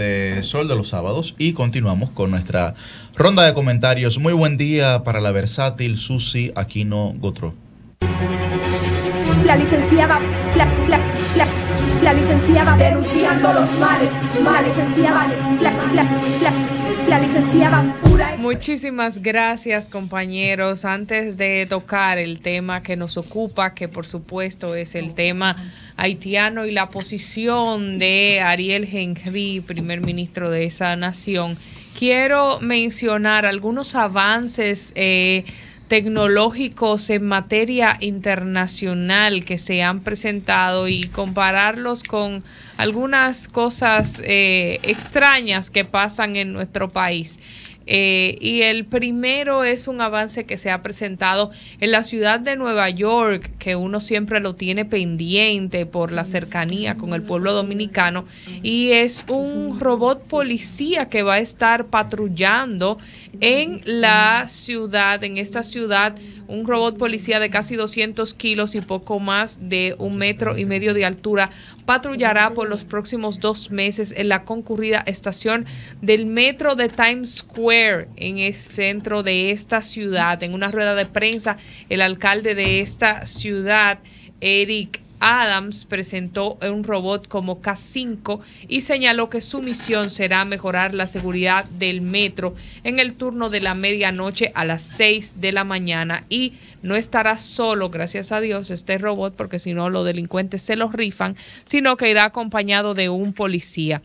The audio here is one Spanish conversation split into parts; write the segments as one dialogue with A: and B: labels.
A: Este sol de los Sábados y continuamos con nuestra ronda de comentarios. Muy buen día para la versátil Susi Aquino Gotro. La licenciada, la, la, la, la licenciada denunciando los males, males, licenciada, la, la, la la licenciada Muchísimas gracias compañeros. Antes de tocar el tema que nos ocupa, que por supuesto es el tema haitiano y la posición de Ariel Henry, primer ministro de esa nación, quiero mencionar algunos avances. Eh, tecnológicos en materia internacional que se han presentado y compararlos con algunas cosas eh, extrañas que pasan en nuestro país. Eh, y el primero es un avance que se ha presentado en la ciudad de Nueva York, que uno siempre lo tiene pendiente por la cercanía con el pueblo dominicano, y es un robot policía que va a estar patrullando en la ciudad, en esta ciudad, un robot policía de casi 200 kilos y poco más de un metro y medio de altura patrullará por los próximos dos meses en la concurrida estación del metro de Times Square en el centro de esta ciudad. En una rueda de prensa, el alcalde de esta ciudad, Eric Adams presentó un robot como K5 y señaló que su misión será mejorar la seguridad del metro en el turno de la medianoche a las 6 de la mañana y no estará solo, gracias a Dios, este robot porque si no los delincuentes se los rifan, sino que irá acompañado de un policía.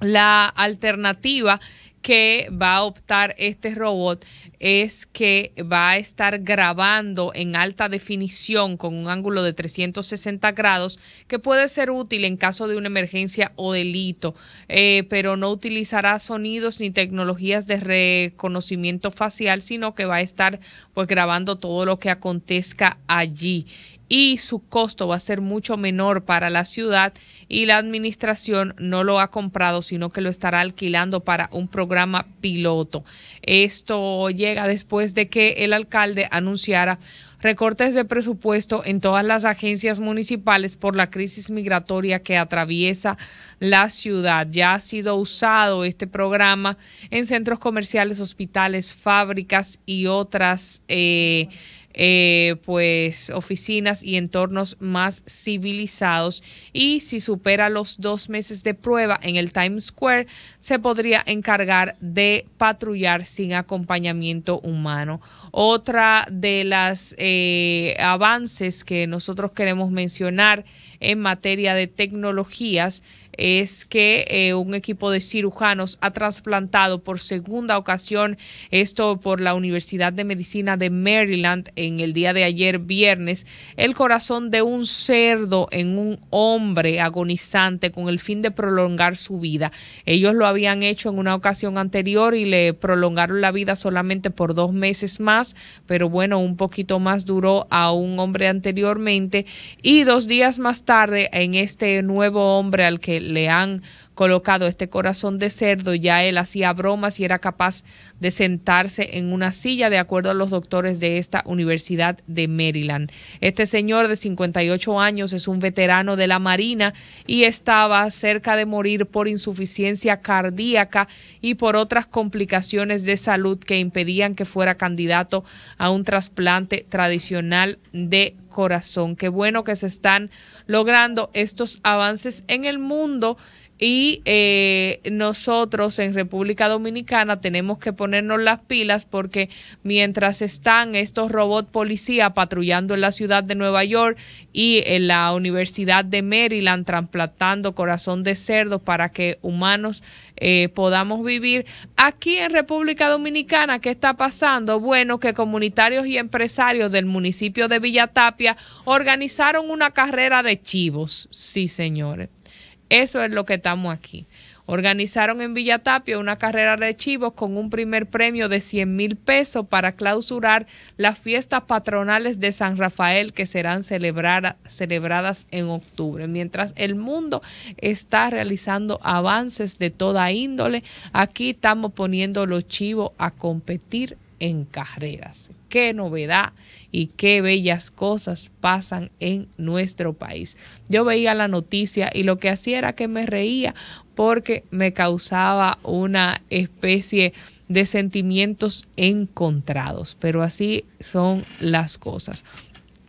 A: La alternativa que va a optar este robot es que va a estar grabando en alta definición con un ángulo de 360 grados que puede ser útil en caso de una emergencia o delito, eh, pero no utilizará sonidos ni tecnologías de reconocimiento facial, sino que va a estar pues grabando todo lo que acontezca allí y su costo va a ser mucho menor para la ciudad y la administración no lo ha comprado, sino que lo estará alquilando para un programa piloto. Esto llega después de que el alcalde anunciara recortes de presupuesto en todas las agencias municipales por la crisis migratoria que atraviesa la ciudad. Ya ha sido usado este programa en centros comerciales, hospitales, fábricas y otras. Eh, eh, pues oficinas y entornos más civilizados y si supera los dos meses de prueba en el Times Square se podría encargar de patrullar sin acompañamiento humano. Otra de las eh, avances que nosotros queremos mencionar en materia de tecnologías es que eh, un equipo de cirujanos ha trasplantado por segunda ocasión esto por la Universidad de Medicina de Maryland en el día de ayer viernes el corazón de un cerdo en un hombre agonizante con el fin de prolongar su vida. Ellos lo habían hecho en una ocasión anterior y le prolongaron la vida solamente por dos meses más, pero bueno, un poquito más duró a un hombre anteriormente y dos días más tarde en este nuevo hombre al que le han colocado este corazón de cerdo, ya él hacía bromas y era capaz de sentarse en una silla, de acuerdo a los doctores de esta Universidad de Maryland. Este señor de 58 años es un veterano de la Marina y estaba cerca de morir por insuficiencia cardíaca y por otras complicaciones de salud que impedían que fuera candidato a un trasplante tradicional de corazón. Qué bueno que se están logrando estos avances en el mundo y eh, nosotros en República Dominicana tenemos que ponernos las pilas porque mientras están estos robots policía patrullando en la ciudad de Nueva York y en la Universidad de Maryland trasplantando corazón de cerdo para que humanos eh, podamos vivir, aquí en República Dominicana, ¿qué está pasando? Bueno, que comunitarios y empresarios del municipio de Villatapia organizaron una carrera de chivos, sí señores. Eso es lo que estamos aquí. Organizaron en Tapia una carrera de chivos con un primer premio de 100 mil pesos para clausurar las fiestas patronales de San Rafael que serán celebradas en octubre. Mientras el mundo está realizando avances de toda índole, aquí estamos poniendo los chivos a competir en carreras. Qué novedad y qué bellas cosas pasan en nuestro país. Yo veía la noticia y lo que hacía era que me reía porque me causaba una especie de sentimientos encontrados, pero así son las cosas.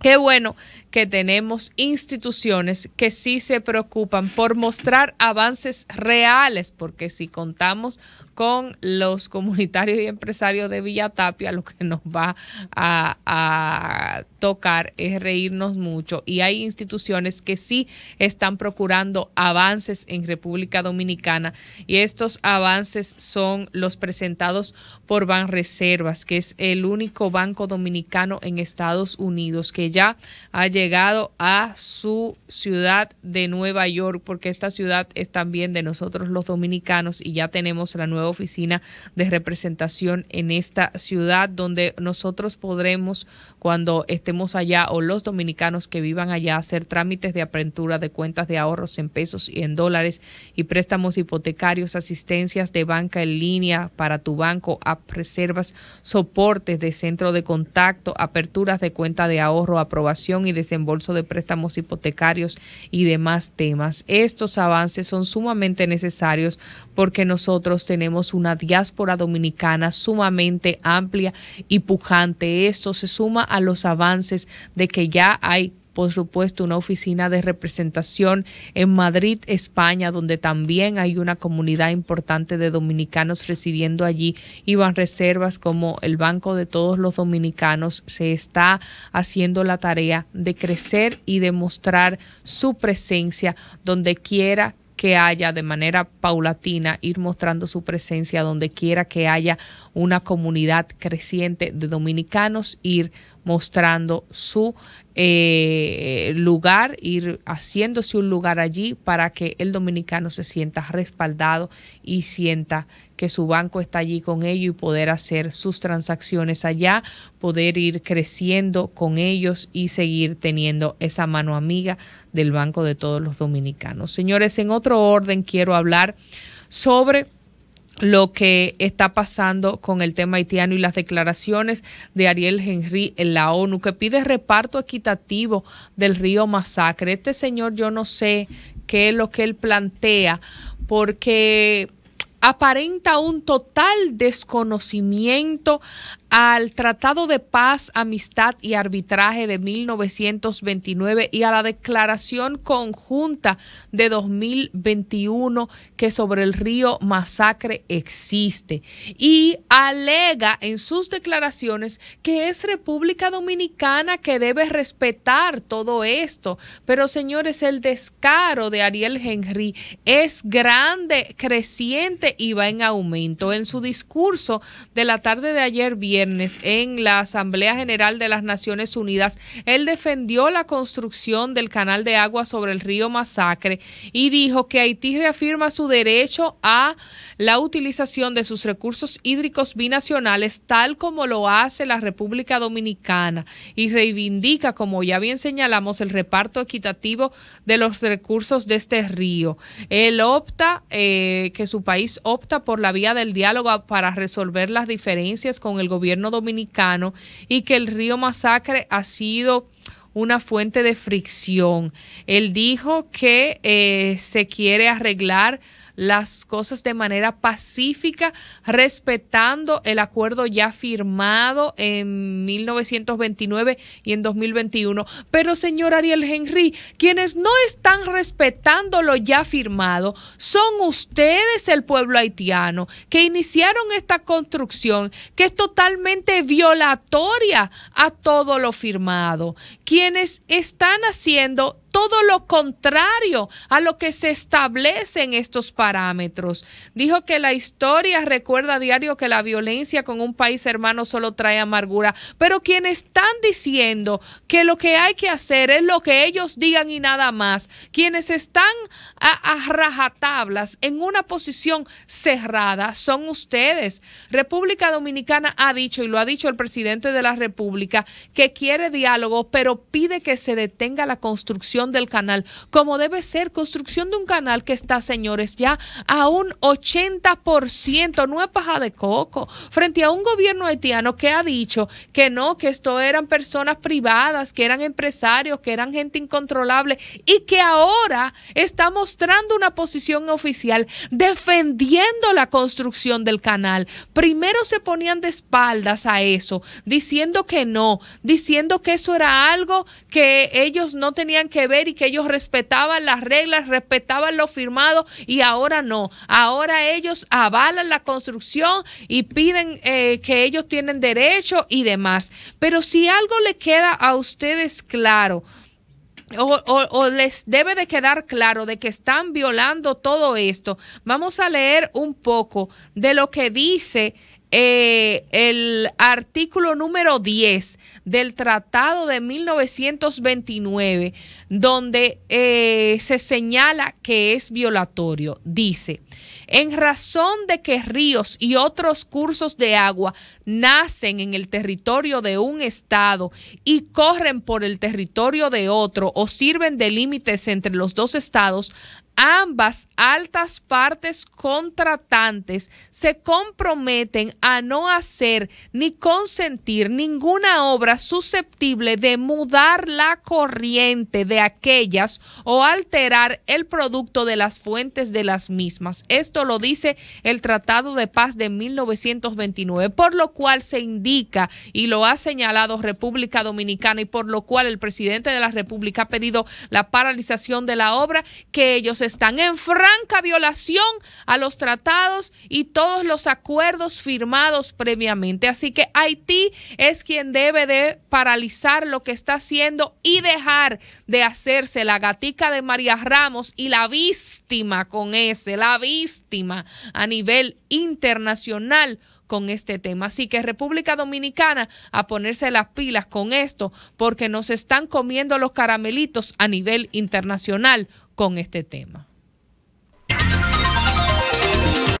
A: Qué bueno que tenemos instituciones que sí se preocupan por mostrar avances reales, porque si contamos con los comunitarios y empresarios de Villa Tapia, lo que nos va a, tocar es reírnos mucho. Y hay instituciones que sí están procurando avances en República Dominicana y estos avances son los presentados por Banreservas, que es el único banco dominicano en Estados Unidos que ya ha llegado llegado a su ciudad de Nueva York, porque esta ciudad es también de nosotros los dominicanos y ya tenemos la nueva oficina de representación en esta ciudad donde nosotros podremos, cuando estemos allá o los dominicanos que vivan allá, hacer trámites de apertura de cuentas de ahorros en pesos y en dólares y préstamos hipotecarios, asistencias de banca en línea para tu banco, a reservas, soportes de centro de contacto, aperturas de cuenta de ahorro, aprobación y desempeño embolso de préstamos hipotecarios y demás temas. Estos avances son sumamente necesarios porque nosotros tenemos una diáspora dominicana sumamente amplia y pujante. Esto se suma a los avances de que ya hay por supuesto, una oficina de representación en Madrid, España, donde también hay una comunidad importante de dominicanos residiendo allí. Iban reservas como el Banco de Todos los Dominicanos. Se está haciendo la tarea de crecer y de mostrar su presencia donde quiera que haya de manera paulatina, ir mostrando su presencia donde quiera que haya una comunidad creciente de dominicanos, ir mostrando su eh, lugar, ir haciéndose un lugar allí para que el dominicano se sienta respaldado y sienta que su banco está allí con ellos y poder hacer sus transacciones allá, poder ir creciendo con ellos y seguir teniendo esa mano amiga del Banco de todos los dominicanos. Señores, en otro orden quiero hablar sobre lo que está pasando con el tema haitiano y las declaraciones de Ariel Henry en la ONU, que pide reparto equitativo del río Masacre. Este señor yo no sé qué es lo que él plantea, porque aparenta un total desconocimiento al Tratado de Paz, Amistad y Arbitraje de 1929 y a la Declaración Conjunta de 2021 que sobre el río Masacre existe. Y alega en sus declaraciones que es República Dominicana que debe respetar todo esto. Pero señores, el descaro de Ariel Henry es grande, creciente y va en aumento. En su discurso de la tarde de ayer, en la Asamblea General de las Naciones Unidas, él defendió la construcción del canal de agua sobre el río Masacre y dijo que Haití reafirma su derecho a la utilización de sus recursos hídricos binacionales tal como lo hace la República Dominicana y reivindica, como ya bien señalamos, el reparto equitativo de los recursos de este río. Él opta, eh, que su país opta por la vía del diálogo para resolver las diferencias con el gobierno gobierno dominicano y que el río Masacre ha sido una fuente de fricción. Él dijo que eh, se quiere arreglar las cosas de manera pacífica, respetando el acuerdo ya firmado en 1929 y en 2021. Pero, señor Ariel Henry, quienes no están respetando lo ya firmado son ustedes, el pueblo haitiano, que iniciaron esta construcción que es totalmente violatoria a todo lo firmado. Quienes están haciendo todo lo contrario a lo que se establece en estos parámetros. Dijo que la historia recuerda a diario que la violencia con un país hermano solo trae amargura, pero quienes están diciendo que lo que hay que hacer es lo que ellos digan y nada más, quienes están a, rajatablas en una posición cerrada son ustedes. República Dominicana ha dicho, y lo ha dicho el presidente de la República, que quiere diálogo, pero pide que se detenga la construcción del canal, como debe ser construcción de un canal que está, señores, ya a un 80%, no es paja de coco, frente a un gobierno haitiano que ha dicho que no, que esto eran personas privadas, que eran empresarios, que eran gente incontrolable y que ahora está mostrando una posición oficial defendiendo la construcción del canal. Primero se ponían de espaldas a eso, diciendo que no, diciendo que eso era algo que ellos no tenían que ver y que ellos respetaban las reglas, respetaban lo firmado y ahora no. Ahora ellos avalan la construcción y piden eh, que ellos tienen derecho y demás. Pero si algo le queda a ustedes claro, o, les debe de quedar claro de que están violando todo esto. Vamos a leer un poco de lo que dice eh, el artículo número 10 del Tratado de 1929, donde eh, se señala que es violatorio. Dice, en razón de que ríos y otros cursos de agua nacen en el territorio de un Estado y corren por el territorio de otro o sirven de límites entre los dos Estados, ambas altas partes contratantes se comprometen a no hacer ni consentir ninguna obra susceptible de mudar la corriente de aquellas o alterar el producto de las fuentes de las mismas. Esto lo dice el Tratado de Paz de 1929, por lo cual se indica y lo ha señalado República Dominicana y por lo cual el presidente de la República ha pedido la paralización de la obra que ellos están en franca violación a los tratados y todos los acuerdos firmados previamente. Así que Haití es quien debe de paralizar lo que está haciendo y dejar de hacerse la gatica de María Ramos y la víctima con ese, la víctima a nivel internacional con este tema. Así que República Dominicana a ponerse las pilas con esto porque nos están comiendo los caramelitos a nivel internacional con este tema.